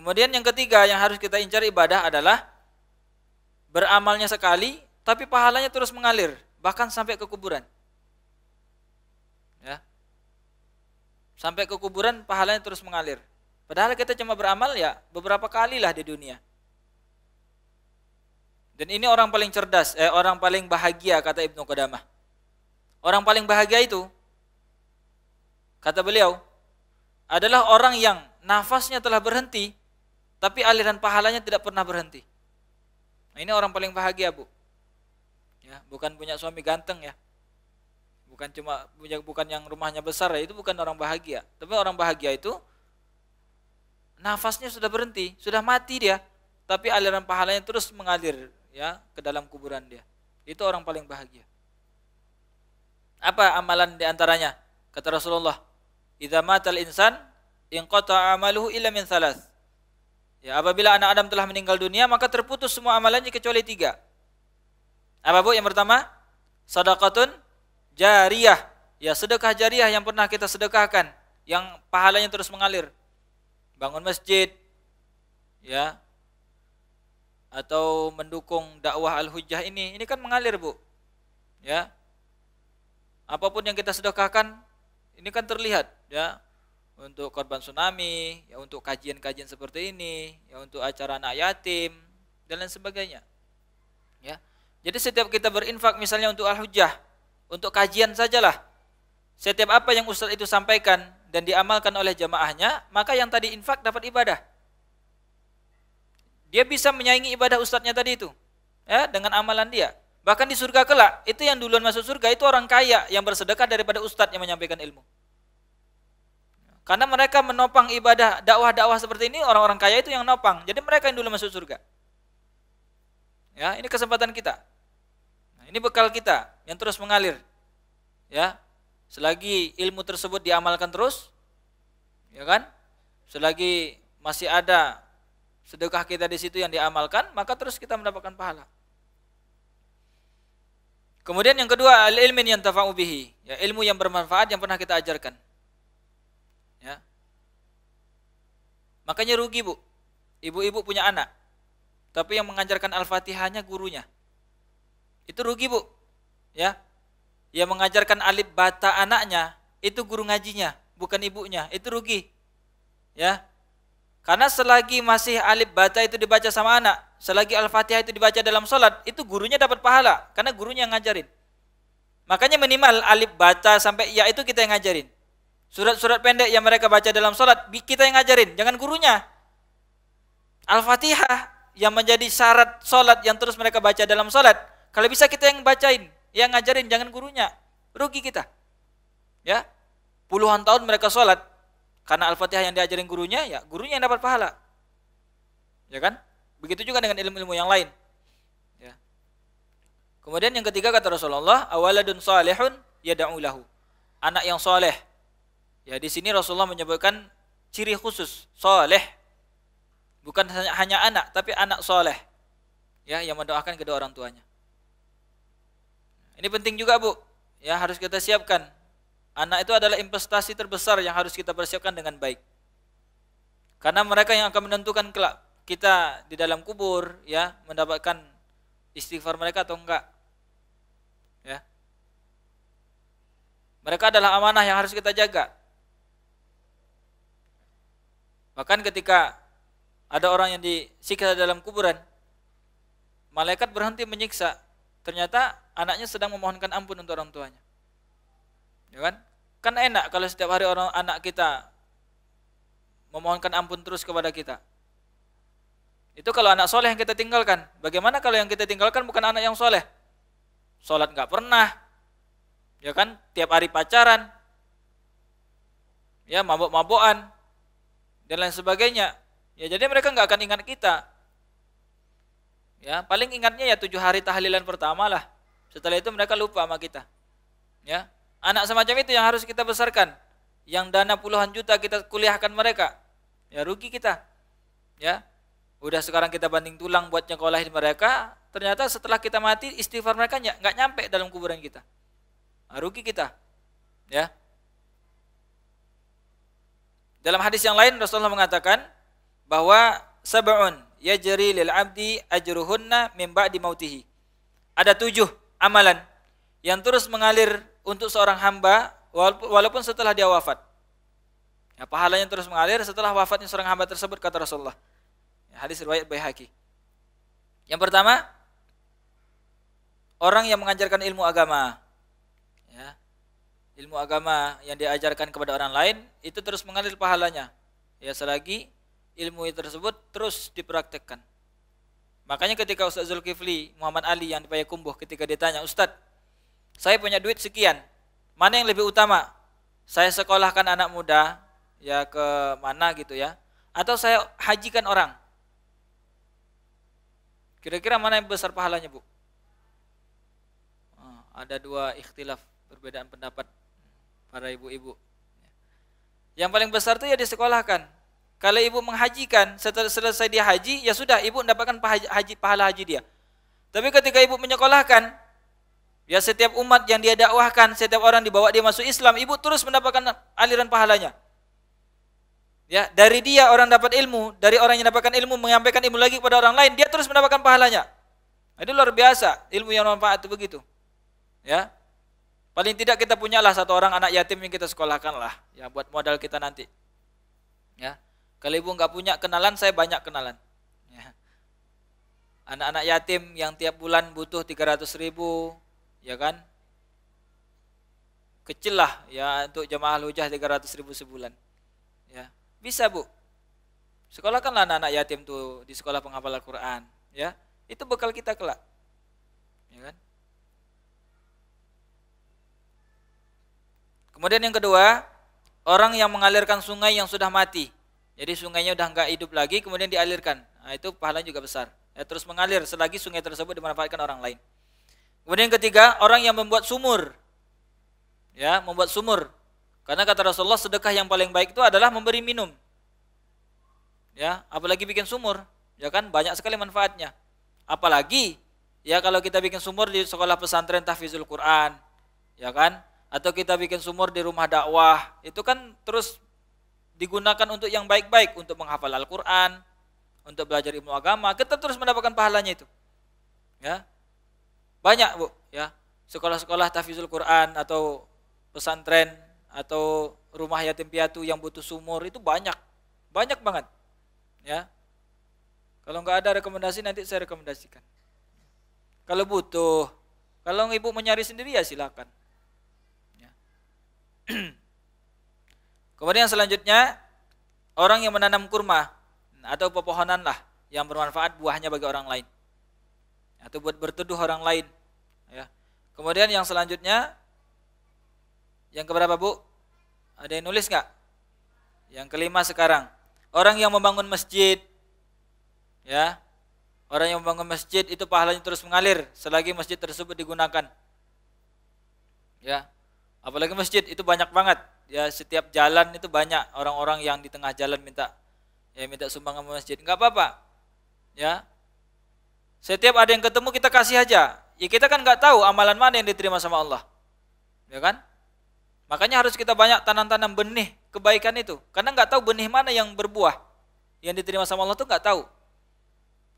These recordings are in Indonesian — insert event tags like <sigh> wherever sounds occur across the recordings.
Kemudian yang ketiga yang harus kita incar ibadah adalah beramalnya sekali tapi pahalanya terus mengalir bahkan sampai ke kuburan. Ya. Sampai ke kuburan pahalanya terus mengalir. Padahal kita cuma beramal ya beberapa kali lah di dunia. Dan ini orang paling cerdas, eh, orang paling bahagia kata Ibnu Qudamah. Orang paling bahagia itu kata beliau adalah orang yang nafasnya telah berhenti tapi aliran pahalanya tidak pernah berhenti. Nah, ini orang paling bahagia, Bu. Ya, bukan punya suami ganteng ya. Bukan cuma punya bukan yang rumahnya besar ya, itu bukan orang bahagia. Tapi orang bahagia itu nafasnya sudah berhenti, sudah mati dia, tapi aliran pahalanya terus mengalir ya ke dalam kuburan dia. Itu orang paling bahagia. Apa amalan di antaranya? Kata Rasulullah, "Idza matal insan kota amaluhu illa min thalath." Ya, apabila anak Adam telah meninggal dunia, maka terputus semua amalannya kecuali tiga. Apa bu? Yang pertama, sedekatun jariah. Ya, sedekah jariah yang pernah kita sedekahkan, yang pahalanya terus mengalir. Bangun masjid, ya, atau mendukung dakwah al-hujjah ini, ini kan mengalir bu. Ya, apapun yang kita sedekahkan, ini kan terlihat, ya, untuk korban tsunami, ya untuk kajian-kajian seperti ini, ya untuk acara anak yatim dan lain sebagainya. Ya. Jadi setiap kita berinfak misalnya untuk al-hujjah, untuk kajian sajalah. Setiap apa yang ustaz itu sampaikan dan diamalkan oleh jamaahnya, maka yang tadi infak dapat ibadah. Dia bisa menyaingi ibadah ustaznya tadi itu. Ya, dengan amalan dia. Bahkan di surga kelak, itu yang duluan masuk surga itu orang kaya yang bersedekah daripada Ustaz yang menyampaikan ilmu. Karena mereka menopang ibadah dakwah-dakwah seperti ini, orang-orang kaya itu yang nopang. Jadi mereka yang dulu masuk surga. Ya, ini kesempatan kita. Nah, ini bekal kita yang terus mengalir. Ya. Selagi ilmu tersebut diamalkan terus, ya kan? Selagi masih ada sedekah kita di situ yang diamalkan, maka terus kita mendapatkan pahala. Kemudian yang kedua, al-ilmin yang tafa'u bihi, ya ilmu yang bermanfaat yang pernah kita ajarkan. Makanya rugi, Bu. Ibu-ibu punya anak, tapi yang mengajarkan Al-Fatihahnya gurunya. Itu rugi, Bu. Ya. Yang mengajarkan alif bata anaknya itu guru ngajinya, bukan ibunya. Itu rugi. Ya. Karena selagi masih alif bata itu dibaca sama anak, selagi Al-Fatihah itu dibaca dalam sholat itu gurunya dapat pahala karena gurunya yang ngajarin. Makanya minimal alif bata sampai ya itu kita yang ngajarin. Surat-surat pendek yang mereka baca dalam sholat, kita yang ngajarin, jangan gurunya. Al-Fatihah yang menjadi syarat sholat yang terus mereka baca dalam sholat, kalau bisa kita yang bacain, yang ngajarin, jangan gurunya. Rugi kita. Ya, puluhan tahun mereka sholat, karena Al-Fatihah yang diajarin gurunya, ya gurunya yang dapat pahala. Ya kan? Begitu juga dengan ilmu-ilmu yang lain. Ya. Kemudian yang ketiga kata Rasulullah, awaladun salihun yada'ulahu. Anak yang soleh, Ya di sini Rasulullah menyebutkan ciri khusus soleh, bukan hanya anak tapi anak soleh, ya yang mendoakan kedua orang tuanya. Ini penting juga bu, ya harus kita siapkan. Anak itu adalah investasi terbesar yang harus kita persiapkan dengan baik. Karena mereka yang akan menentukan kelak kita di dalam kubur, ya mendapatkan istighfar mereka atau enggak. Ya. Mereka adalah amanah yang harus kita jaga. Bahkan ketika ada orang yang disiksa dalam kuburan, malaikat berhenti menyiksa. Ternyata anaknya sedang memohonkan ampun untuk orang tuanya. Ya kan? Kan enak kalau setiap hari orang anak kita memohonkan ampun terus kepada kita. Itu kalau anak soleh yang kita tinggalkan. Bagaimana kalau yang kita tinggalkan bukan anak yang soleh? Sholat nggak pernah, ya kan? Tiap hari pacaran, ya mabok-mabokan, dan lain sebagainya. Ya, jadi mereka nggak akan ingat kita. Ya, paling ingatnya ya tujuh hari tahlilan pertama lah. Setelah itu mereka lupa sama kita. Ya, anak semacam itu yang harus kita besarkan. Yang dana puluhan juta kita kuliahkan mereka. Ya rugi kita. Ya, udah sekarang kita banding tulang buat nyekolahin mereka. Ternyata setelah kita mati istighfar mereka nggak nyampe dalam kuburan kita. Nah, rugi kita. Ya, dalam hadis yang lain Rasulullah mengatakan bahwa sab'un yajri lil abdi ajruhunna min ba'di mautihi. Ada tujuh amalan yang terus mengalir untuk seorang hamba walaupun setelah dia wafat. Ya, pahalanya terus mengalir setelah wafatnya seorang hamba tersebut kata Rasulullah. Ya, hadis riwayat Baihaqi. Yang pertama, orang yang mengajarkan ilmu agama ilmu agama yang diajarkan kepada orang lain itu terus mengalir pahalanya. Ya selagi ilmu tersebut terus dipraktekkan. Makanya ketika Ustaz Zulkifli Muhammad Ali yang di Payakumbuh ketika ditanya, "Ustaz, saya punya duit sekian. Mana yang lebih utama? Saya sekolahkan anak muda ya ke mana gitu ya atau saya hajikan orang?" Kira-kira mana yang besar pahalanya, Bu? Ah, ada dua ikhtilaf perbedaan pendapat para ibu-ibu. Yang paling besar itu ya disekolahkan. Kalau ibu menghajikan, setelah selesai dia haji, ya sudah ibu mendapatkan haji, pahala haji dia. Tapi ketika ibu menyekolahkan, ya setiap umat yang dia dakwahkan, setiap orang dibawa dia masuk Islam, ibu terus mendapatkan aliran pahalanya. Ya, dari dia orang dapat ilmu, dari orang yang mendapatkan ilmu menyampaikan ilmu lagi kepada orang lain, dia terus mendapatkan pahalanya. Nah, itu luar biasa, ilmu yang manfaat itu begitu. Ya, Paling tidak kita punyalah satu orang anak yatim yang kita sekolahkan lah, ya buat modal kita nanti. Ya, kalau ibu nggak punya kenalan, saya banyak kenalan. anak ya. Anak-anak yatim yang tiap bulan butuh 300 ribu, ya kan? Kecil lah ya untuk jemaah lujah 300 ribu sebulan. Ya, bisa bu. Sekolahkanlah anak-anak yatim tuh di sekolah penghafal Al-Quran. Ya, itu bekal kita kelak. Ya kan? Kemudian yang kedua, orang yang mengalirkan sungai yang sudah mati. Jadi sungainya sudah nggak hidup lagi, kemudian dialirkan. Nah, itu pahalanya juga besar. Ya, terus mengalir selagi sungai tersebut dimanfaatkan orang lain. Kemudian yang ketiga, orang yang membuat sumur. Ya, membuat sumur. Karena kata Rasulullah sedekah yang paling baik itu adalah memberi minum. Ya, apalagi bikin sumur, ya kan banyak sekali manfaatnya. Apalagi ya kalau kita bikin sumur di sekolah pesantren tahfizul Quran, ya kan? atau kita bikin sumur di rumah dakwah, itu kan terus digunakan untuk yang baik-baik, untuk menghafal Al-Quran, untuk belajar ilmu agama, kita terus mendapatkan pahalanya itu. Ya, banyak bu, ya sekolah-sekolah tafizul Quran atau pesantren atau rumah yatim piatu yang butuh sumur itu banyak, banyak banget, ya. Kalau nggak ada rekomendasi nanti saya rekomendasikan. Kalau butuh, kalau ibu mencari sendiri ya silakan. <clears throat> Kemudian selanjutnya orang yang menanam kurma atau pepohonan lah yang bermanfaat buahnya bagi orang lain atau buat berteduh orang lain ya. Kemudian yang selanjutnya yang keberapa Bu? Ada yang nulis nggak? Yang kelima sekarang orang yang membangun masjid ya orang yang membangun masjid itu pahalanya terus mengalir selagi masjid tersebut digunakan ya Apalagi masjid itu banyak banget. Ya setiap jalan itu banyak orang-orang yang di tengah jalan minta ya minta sumbangan masjid. Enggak apa-apa. Ya. Setiap ada yang ketemu kita kasih aja. Ya kita kan nggak tahu amalan mana yang diterima sama Allah. Ya kan? Makanya harus kita banyak tanam-tanam benih kebaikan itu. Karena nggak tahu benih mana yang berbuah. Yang diterima sama Allah tuh nggak tahu.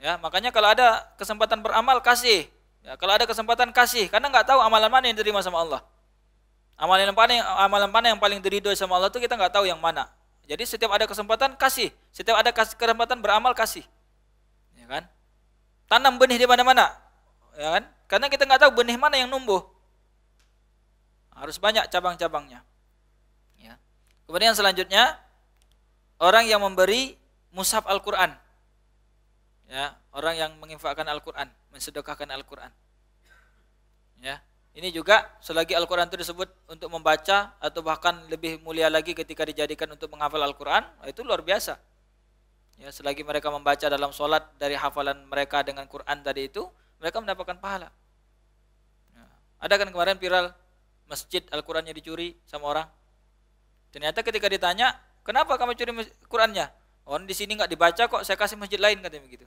Ya, makanya kalau ada kesempatan beramal kasih. Ya, kalau ada kesempatan kasih, karena nggak tahu amalan mana yang diterima sama Allah. Amalan yang paling amalan mana yang paling diridhoi sama Allah itu kita nggak tahu yang mana. Jadi setiap ada kesempatan kasih, setiap ada kesempatan beramal kasih. Ya kan? Tanam benih di mana-mana. Ya kan? Karena kita nggak tahu benih mana yang numbuh. Harus banyak cabang-cabangnya. Ya. Kemudian selanjutnya orang yang memberi mushaf Al-Qur'an. Ya, orang yang menginfakkan Al-Qur'an, mensedekahkan Al-Qur'an. Ya, ini juga selagi Al-Quran itu disebut untuk membaca atau bahkan lebih mulia lagi ketika dijadikan untuk menghafal Al-Quran, itu luar biasa. Ya, selagi mereka membaca dalam solat dari hafalan mereka dengan Quran tadi itu, mereka mendapatkan pahala. Ya. ada kan kemarin viral masjid Al-Qurannya dicuri sama orang. Ternyata ketika ditanya, kenapa kamu curi Qurannya? Orang oh, di sini nggak dibaca kok, saya kasih masjid lain katanya begitu.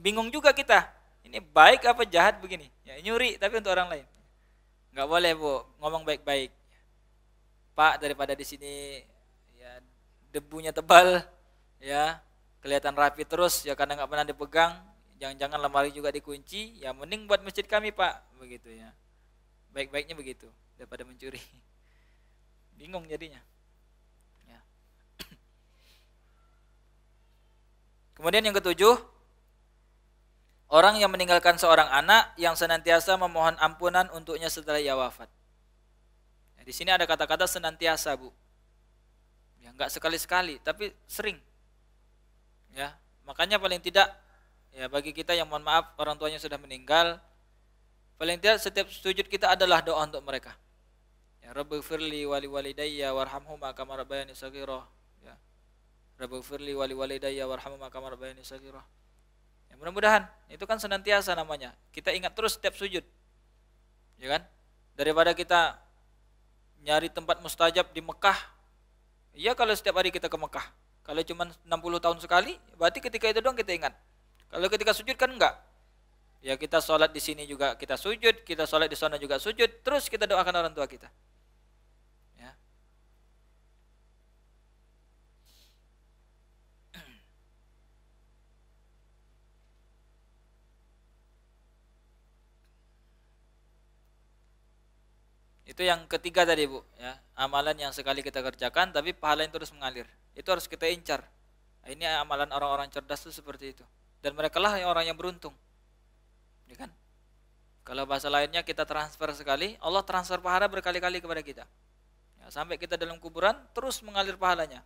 bingung juga kita ini baik apa jahat begini? Ya, nyuri tapi untuk orang lain. nggak boleh, Bu, ngomong baik-baik. Pak, daripada di sini ya debunya tebal, ya, kelihatan rapi terus ya karena nggak pernah dipegang, jangan-jangan lemari juga dikunci, ya mending buat masjid kami, Pak, begitu ya. Baik-baiknya begitu daripada mencuri. <laughs> Bingung jadinya. Ya. <clears throat> Kemudian yang ketujuh, Orang yang meninggalkan seorang anak yang senantiasa memohon ampunan untuknya setelah ia wafat. Nah, di sini ada kata-kata senantiasa, Bu. Ya, enggak sekali-sekali, tapi sering. Ya, makanya paling tidak ya bagi kita yang mohon maaf orang tuanya sudah meninggal, paling tidak setiap sujud kita adalah doa untuk mereka. Ya, Rabbighfirli wali walidayya warhamhuma kama rabbayani saghira. Ya. Rabbighfirli wali walidayya warhamhuma kama rabbayani saghira mudah-mudahan itu kan senantiasa namanya. Kita ingat terus setiap sujud. Ya kan? Daripada kita nyari tempat mustajab di Mekah. Ya kalau setiap hari kita ke Mekah. Kalau cuma 60 tahun sekali, berarti ketika itu doang kita ingat. Kalau ketika sujud kan enggak. Ya kita sholat di sini juga kita sujud, kita sholat di sana juga sujud, terus kita doakan orang tua kita. Itu yang ketiga tadi, Bu, ya. Amalan yang sekali kita kerjakan tapi pahala yang terus mengalir. Itu harus kita incar. Nah, ini amalan orang-orang cerdas itu seperti itu. Dan mereka lah orang yang beruntung. Ya kan? Kalau bahasa lainnya kita transfer sekali, Allah transfer pahala berkali-kali kepada kita. Ya, sampai kita dalam kuburan terus mengalir pahalanya.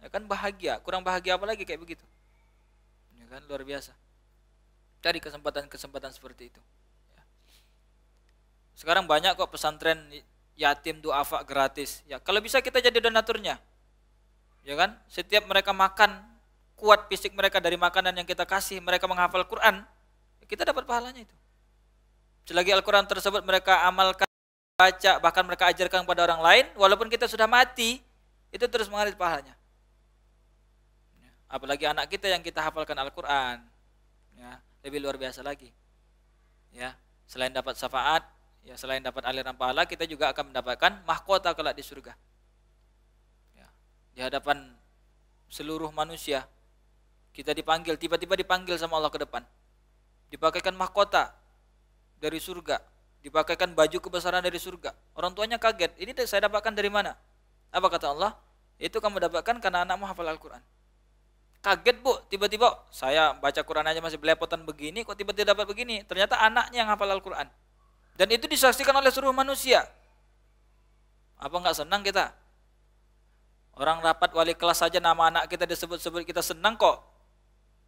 Ya kan bahagia, kurang bahagia apa lagi kayak begitu. Ya kan luar biasa. Cari kesempatan-kesempatan seperti itu. Ya. Sekarang banyak kok pesantren yatim duafa gratis. Ya, kalau bisa kita jadi donaturnya. Ya kan? Setiap mereka makan, kuat fisik mereka dari makanan yang kita kasih, mereka menghafal Quran, kita dapat pahalanya itu. Selagi Al-Quran tersebut mereka amalkan, baca, bahkan mereka ajarkan kepada orang lain, walaupun kita sudah mati, itu terus mengalir pahalanya. Apalagi anak kita yang kita hafalkan Al-Quran. Ya, lebih luar biasa lagi. Ya, selain dapat syafaat, Ya, selain dapat aliran pahala, kita juga akan mendapatkan mahkota kelak di surga. Ya, di hadapan seluruh manusia, kita dipanggil, tiba-tiba dipanggil sama Allah ke depan. Dipakaikan mahkota dari surga, dipakaikan baju kebesaran dari surga. Orang tuanya kaget, ini saya dapatkan dari mana? Apa kata Allah? Itu kamu dapatkan karena anakmu hafal Al-Quran. Kaget bu, tiba-tiba saya baca Quran aja masih belepotan begini, kok tiba-tiba dapat begini? Ternyata anaknya yang hafal Al-Quran. Dan itu disaksikan oleh seluruh manusia. Apa nggak senang kita? Orang rapat wali kelas saja nama anak kita disebut-sebut kita senang kok.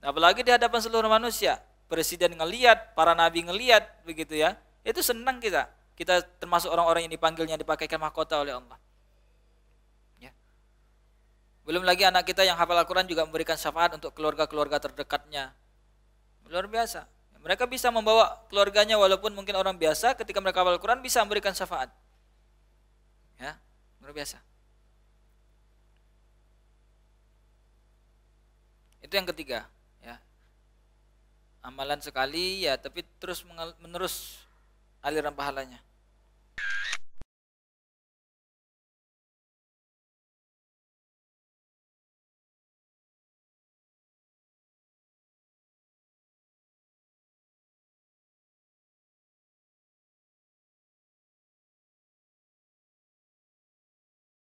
Apalagi di hadapan seluruh manusia. Presiden ngeliat, para nabi ngeliat, begitu ya. Itu senang kita. Kita termasuk orang-orang yang dipanggilnya dipakaikan mahkota oleh Allah. Ya. Belum lagi anak kita yang hafal Al-Quran juga memberikan syafaat untuk keluarga-keluarga terdekatnya. Luar biasa mereka bisa membawa keluarganya walaupun mungkin orang biasa ketika mereka hafal Quran bisa memberikan syafaat. Ya, luar biasa. Itu yang ketiga, ya. Amalan sekali ya, tapi terus menerus aliran pahalanya.